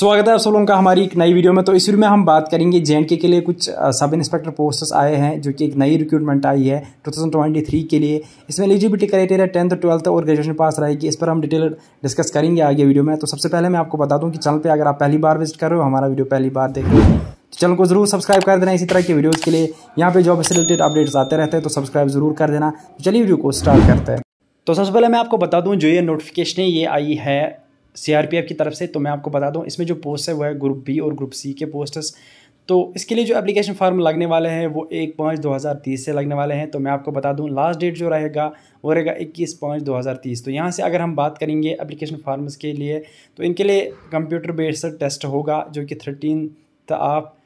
स्वागत है आप सब लोगों का हमारी एक नई वीडियो में तो इस वीडियो में हम बात करेंगे जे के लिए कुछ सब इंस्पेक्टर पोस्टर्स आए हैं जो कि एक नई रिक्रूटमेंट आई है 2023 के लिए इसमें एलिजिबिलिटी क्राइटेरिया टेंथ ट्वेल्थ और ग्रेजुएशन पास रहेगी इस पर हम डिटेल डिस्कस करेंगे आगे वीडियो में तो सबसे पहले मैं आपको बता दूँ कि चैनल पर अगर आप पहली बार विजिट कर रहे हो हमारा वीडियो पहली बार देख रहे तो चैनल को जरूर सब्सक्राइब कर देना इसी तरह के वीडियोज़ के लिए यहाँ पर जॉब से रिलेटेड अपडेट्स आते रहते हैं तो सब्सक्राइब जरूर कर देना तो चलिए वीडियो को स्टार्ट करते हैं तो सबसे पहले मैं आपको बता दूं जो ये नोटिफिकेशन ये आई है सी की तरफ से तो मैं आपको बता दूँ इसमें जो पोस्ट है वो है ग्रुप बी और ग्रुप सी के पोस्टर्स तो इसके लिए जो एप्लीकेशन फॉर्म लगने वाले हैं वो एक पाँच दो हज़ार तीस से लगने वाले हैं तो मैं आपको बता दूं लास्ट डेट जो रहेगा वो रहेगा इक्कीस पाँच दो हज़ार तीस तो यहाँ से अगर हम बात करेंगे एप्लीकेशन फॉर्म्स के लिए तो इनके लिए कंप्यूटर बेस्ड टेस्ट होगा जो कि थर्टीन आप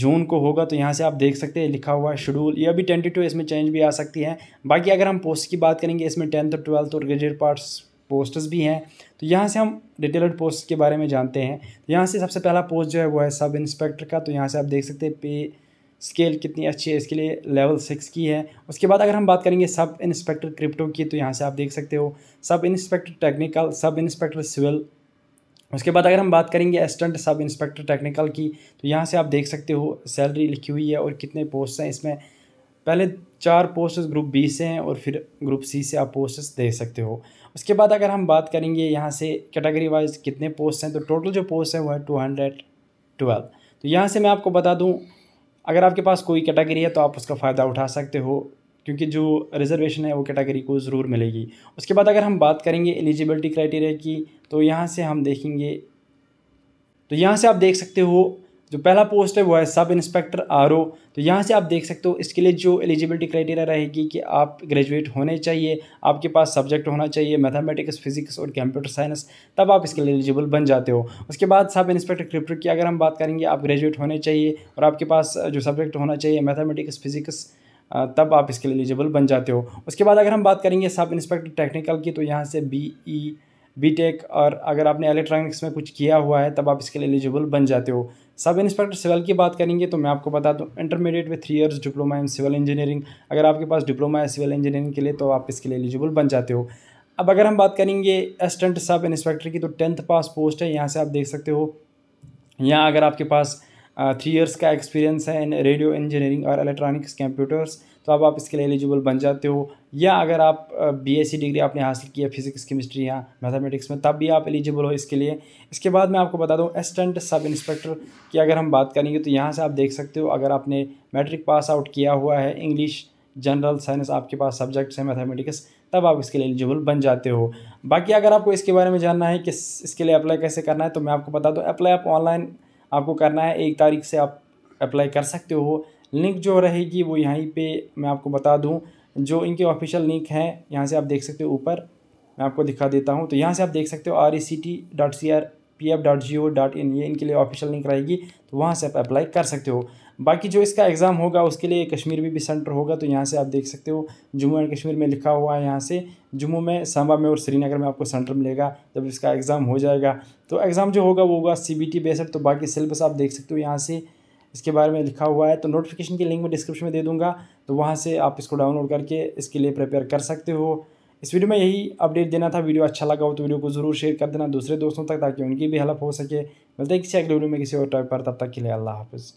जून को होगा तो यहाँ से आप देख सकते हैं लिखा हुआ शेड्यूल ये अभी ट्वेंटी इसमें चेंज भी आ सकती है बाकी अगर हम पोस्ट की बात करेंगे इसमें टेंथ ट्वेल्थ और ग्रेजुएट पार्ट्स पोस्टर्स भी हैं तो यहाँ से हम डिटेल्ड पोस्ट के बारे में जानते हैं तो यहाँ से सबसे पहला पोस्ट जो है वो है सब इंस्पेक्टर का तो यहाँ से आप देख सकते हैं पे स्केल कितनी अच्छी है इसके लिए लेवल सिक्स की है उसके बाद अगर हम बात करेंगे सब इंस्पेक्टर क्रिप्टो की तो यहाँ से आप देख सकते हो sub inspector technical sub inspector civil उसके बाद अगर हम बात करेंगे असिस्टेंट सब इंस्पेक्टर टेक्निकल की तो यहाँ से आप देख सकते हो सैलरी लिखी हुई है और कितने पोस्ट हैं इसमें पहले चार पोस्टर्स ग्रुप बी से हैं और फिर ग्रुप सी से आप पोस्टर्स दे सकते हो उसके बाद अगर हम बात करेंगे यहाँ से कैटेगरी वाइज कितने पोस्ट हैं तो टोटल जो पोस्ट हैं वो है टू हंड्रेड ट्वेल्व तो यहाँ से मैं आपको बता दूँ अगर आपके पास कोई कैटेगरी है तो आप उसका फ़ायदा उठा सकते हो क्योंकि जो रिजर्वेशन है वो कैटेगरी को ज़रूर मिलेगी उसके बाद अगर हम बात करेंगे एलिजिबिलिटी क्राइटेरिया की तो यहाँ से हम देखेंगे तो यहाँ से आप देख सकते हो जो पहला पोस्ट है वो है सब इंस्पेक्टर आर तो यहाँ से आप देख सकते हो इसके लिए जो एलिजिबिलिटी क्राइटेरिया रहेगी कि आप ग्रेजुएट होने चाहिए आपके पास सब्जेक्ट होना चाहिए मैथमेटिक्स फिजिक्स और कंप्यूटर साइंस तब आप इसके लिए एलिजिबल बन जाते हो उसके बाद सब इंस्पेक्टर क्रिप्टर की अगर हम बात करेंगे आप ग्रेजुएट होने चाहिए और आपके पास जो सब्जेक्ट होना चाहिए मैथमेटिक्स फिजिक्स तब आप इसके लिए एलिजिबल बन जाते हो उसके बाद अगर हम बात करेंगे सब इंस्पेक्टर टेक्निकल की तो यहाँ से बी ई e बीटेक और अगर आपने इलेक्ट्रॉनिक्स में कुछ किया हुआ है तब आप इसके लिए एलिजिबल बन जाते हो सब इंस्पेक्टर सिविल की बात करेंगे तो मैं आपको बता दूँ इंटरमीडिएट में three years diploma in civil engineering अगर आपके पास डिप्लोमा है सिविल इंजीनियरिंग के लिए तो आप इसके लिए एलिजिबल बन जाते हो अब अगर हम बात करेंगे असिस्टेंट सब इंस्पेक्टर की तो टेंथ पास पोस्ट है यहाँ से आप देख सकते हो यहाँ अगर आपके पास थ्री इयर्स का एक्सपीरियंस है इन रेडियो इंजीनियरिंग और इलेक्ट्रॉनिक्स कंप्यूटर्स तो अब आप इसके लिए एलिजिबल बन जाते हो या अगर आप बीएससी डिग्री आपने हासिल की है फिजिक्स केमिस्ट्री या मैथमेटिक्स में तब भी आप एलिजिबल हो इसके लिए इसके बाद मैं आपको बता दूँ असटेंट सब इंस्पेक्टर की अगर हम बात करेंगे तो यहाँ से आप देख सकते हो अगर आपने मैट्रिक पास आउट किया हुआ है इंग्लिश जनरल साइंस आपके पास सब्जेक्ट्स हैं मैथमेटिक्स तब आप इसके लिए एलिजिबल बन जाते हो बाकी अगर आपको इसके बारे में जानना है कि इसके लिए अप्लाई कैसे करना है तो मैं आपको बता दूँ अप्लाई आप ऑनलाइन आपको करना है एक तारीख से आप अप्लाई कर सकते हो लिंक जो रहेगी वो यहीं पे मैं आपको बता दूं जो इनके ऑफिशियल लिंक हैं यहाँ से आप देख सकते हो ऊपर मैं आपको दिखा देता हूँ तो यहाँ से आप देख सकते हो R E C T dot C R P F dot G O dot in ये इनके लिए ऑफिशियल लिंक रहेगी तो वहाँ से आप अप्लाई कर सकते हो बाकी जो इसका एग्ज़ाम होगा उसके लिए कश्मीर भी सेंटर होगा तो यहाँ से आप देख सकते हो जम्मू एंड कश्मीर में लिखा हुआ है यहाँ से जम्मू में सांबा में और श्रीनगर में आपको सेंटर मिलेगा जब इसका एग्ज़ाम हो जाएगा तो एग्ज़ाम जो होगा वो होगा सी बी टी बेसड तो बाकी सिलेबस आप देख सकते हो यहाँ से इसके बारे में लिखा हुआ है तो नोटिफिकेशन की लिंक मैं डिस्क्रिप्शन में दे दूँगा तो वहाँ से आप इसको डाउनलोड करके इसके लिए प्रिपेयर कर सकते हो इस वीडियो में यही अपडेट देना था वीडियो अच्छा लगा हो तो वीडियो को ज़रूर शेयर कर देना दूसरे दोस्तों तक ताकि उनकी भी हेल्प हो सके मिलते हैं किसी अगले वीडियो में किसी और टॉपिक पर तब तक के लिए अल्लाह हाफिज़